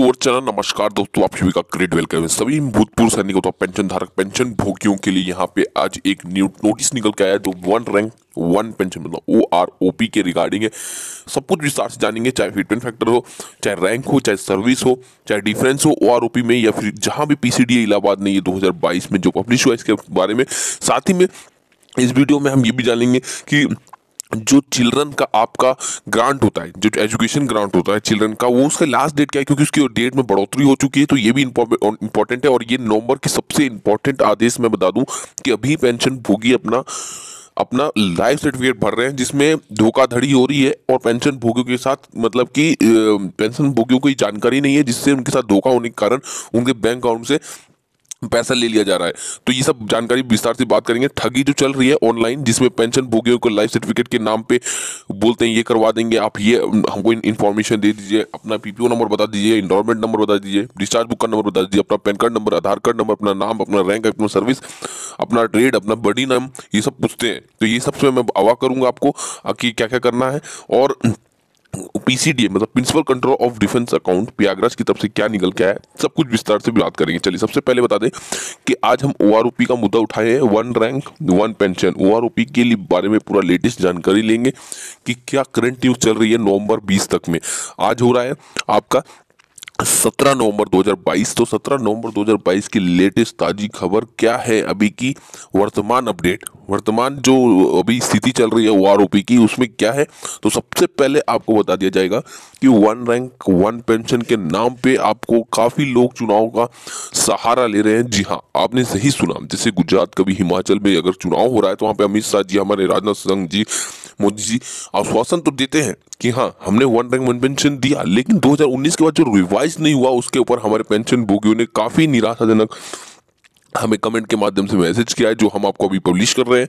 to और channel नमस्कार दोस्तों आप सभी का ग्रेट वेलकम है सभी भूतपूर्व सैनिकों तथा तो पेंशन धारक पेंशन भोगियों के लिए यहाँ पे आज एक न्यू नोटिस निकल के आया जो वन रैंक वन पेंशन मतलब ओ आर ओ पी के रिगार्डिंग है सब कुछ विस्तार से जानेंगे चाहे फिटमेंट फैक्टर हो चाहे रैंक हो चाहे सर्विस हो चाहे डिफरेंस हो ओ आर ओ पी में या फिर जहाँ भी पी सी डी इलाहाबाद ने ये दो हज़ार बाईस में जो पब्लिश हुआ इसके बारे में साथ ही में इस वीडियो में हम ये भी जानेंगे कि जो चिल्ड्रन का आपका ग्रांट होता है जो एजुकेशन ग्रांट होता है चिल्ड्रन का वो उसका लास्ट डेट क्या है क्योंकि उसकी डेट में बढ़ोतरी हो चुकी है तो ये भी इंपॉर्टेंट है और ये नवंबर की सबसे इंपॉर्टेंट आदेश मैं बता दूं कि अभी पेंशन भोगी अपना अपना लाइफ सर्टिफिकेट भर रहे हैं जिसमें धोखाधड़ी हो रही है और पेंशन भोगियों के साथ मतलब कि पेंशन भोगियों को जानकारी नहीं है जिससे उनके साथ धोखा होने के कारण उनके बैंक अकाउंट से पैसा ले लिया जा रहा है तो ये सब जानकारी विस्तार से बात करेंगे ठगी जो चल रही है ऑनलाइन जिसमें पेंशन भोगियों को लाइफ सर्टिफिकेट के नाम पे बोलते हैं ये करवा देंगे आप ये हमको इन्फॉर्मेशन दे दीजिए अपना पीपीओ नंबर बता दीजिए इंडोलमेंट नंबर बता दीजिए डिस्चार्ज बुक का नंबर बता दीजिए अपना PAN card number Aadhaar card number अपना नाम अपना रैंक अपना सर्विस अपना ट्रेड अपना बडी नाम ये सब पूछते हैं तो ये सब से मैं अवा करूँगा आपको कि क्या क्या करना है और पीसीडीए मतलब principal control of defence account Prayagraj की तरफ से क्या निकल के आया सब कुछ विस्तार से बात करेंगे चलिए सबसे पहले बता दें कि आज हम ओ का मुद्दा उठाए हैं वन रैंक वन पेंशन ओ के लिए बारे में पूरा लेटेस्ट जानकारी लेंगे कि क्या करंट न्यूज चल रही है नवंबर बीस तक में आज हो रहा है आपका सत्रह नवंबर 2022 तो 17 नवंबर 2022 की लेटेस्ट ताजी खबर क्या है अभी की वर्तमान अपडेट वर्तमान जो अभी स्थिति चल रही है वो आर की उसमें क्या है तो सबसे पहले आपको बता दिया जाएगा कि वन रैंक वन पेंशन के नाम पे आपको काफ़ी लोग चुनाव का सहारा ले रहे हैं जी हाँ आपने सही सुना जैसे गुजरात कभी हिमाचल में अगर चुनाव हो रहा है तो वहाँ पे अमित शाह जी हमारे राजनाथ सिंह जी मोदी जी आश्वासन तो देते हैं कि हाँ हमने वन रैंक वन पेंशन दिया लेकिन 2019 के बाद जो रिवाइज नहीं हुआ उसके ऊपर हमारे पेंशन भोगियों ने काफ़ी निराशाजनक हमें कमेंट के माध्यम से मैसेज किया है जो हम आपको अभी पब्लिश कर रहे हैं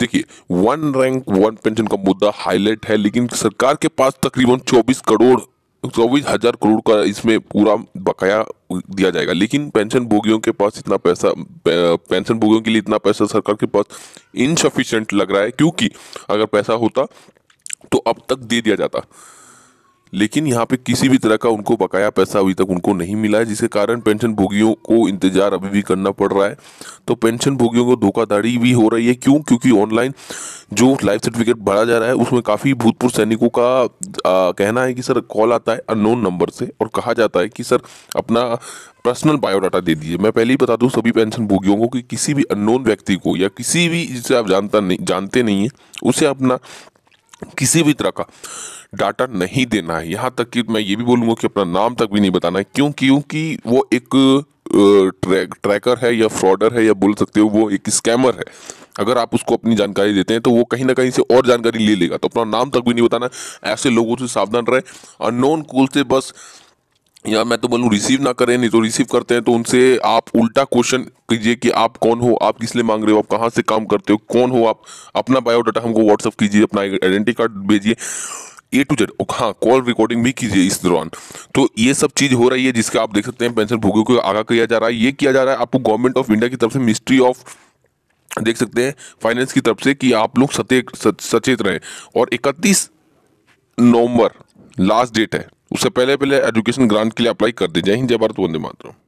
देखिए वन रैंक वन पेंशन का मुद्दा हाईलाइट है लेकिन सरकार के पास तकरीबन 24 करोड़ चौबीस हजार करोड़ का इसमें पूरा बकाया दिया जाएगा लेकिन पेंशन भोगियों के पास इतना पैसा पेंशन भोगियों के लिए इतना पैसा सरकार के पास इनसफिशेंट लग रहा है क्योंकि अगर पैसा होता तो अब तक दे दिया जाता लेकिन यहाँ पे किसी भी तरह का उनको बकाया पैसा अभी तक उनको नहीं मिला है जिसके कारण पेंशन भोगियों को इंतजार अभी भी करना पड़ रहा है तो पेंशन भोगियों को धोखाधड़ी भी हो रही है क्यों क्योंकि ऑनलाइन जो लाइफ सर्टिफिकेट भरा जा रहा है उसमें काफ़ी भूतपूर्व सैनिकों का आ, कहना है कि सर कॉल आता है अननोन नंबर से और कहा जाता है कि सर अपना पर्सनल बायोडाटा दे दीजिए मैं पहले ही बता दूं सभी पेंशन भोगियों को कि किसी भी अननोन व्यक्ति को या किसी भी जिसे आप जानता नहीं जानते नहीं हैं उसे अपना किसी भी तरह का डाटा नहीं देना है यहाँ तक कि मैं ये भी बोलूँगा कि अपना नाम तक भी नहीं बताना है क्यों क्योंकि वो एक ट्रैक ट्रैकर है या फ्रॉडर है या बोल सकते हो वो एक स्कैमर है अगर आप उसको अपनी जानकारी देते हैं तो वो कहीं ना कहीं से और जानकारी ले लेगा तो अपना नाम तक भी नहीं बताना ऐसे लोगों से सावधान रहे अननोन कॉल से बस या मैं तो बोलूँ रिसीव ना करें नहीं तो रिसीव करते हैं तो उनसे आप उल्टा क्वेश्चन कीजिए कि आप कौन हो आप किस लिए मांग रहे हो आप कहाँ से काम करते हो कौन हो आप अपना बायोडाटा हमको व्हाट्सअप कीजिए अपना आइडेंटी कार्ड भेजिए ए टू जेड हाँ कॉल रिकॉर्डिंग भी कीजिए इस दौरान तो ये सब चीज़ हो रही है जिसका आप देख सकते हैं पेंशन भोगियों को आगा किया जा रहा है ये किया जा रहा है आपको गवर्नमेंट ऑफ इंडिया की तरफ से मिनिस्ट्री ऑफ देख सकते हैं फाइनेंस की तरफ से कि आप लोग सचेत सचेत रहें और इकतीस नवंबर लास्ट डेट है उससे पहले पहले एजुकेशन ग्रांट के लिए अप्लाई कर दीजिए हिंद जय भारत वंदे मातरम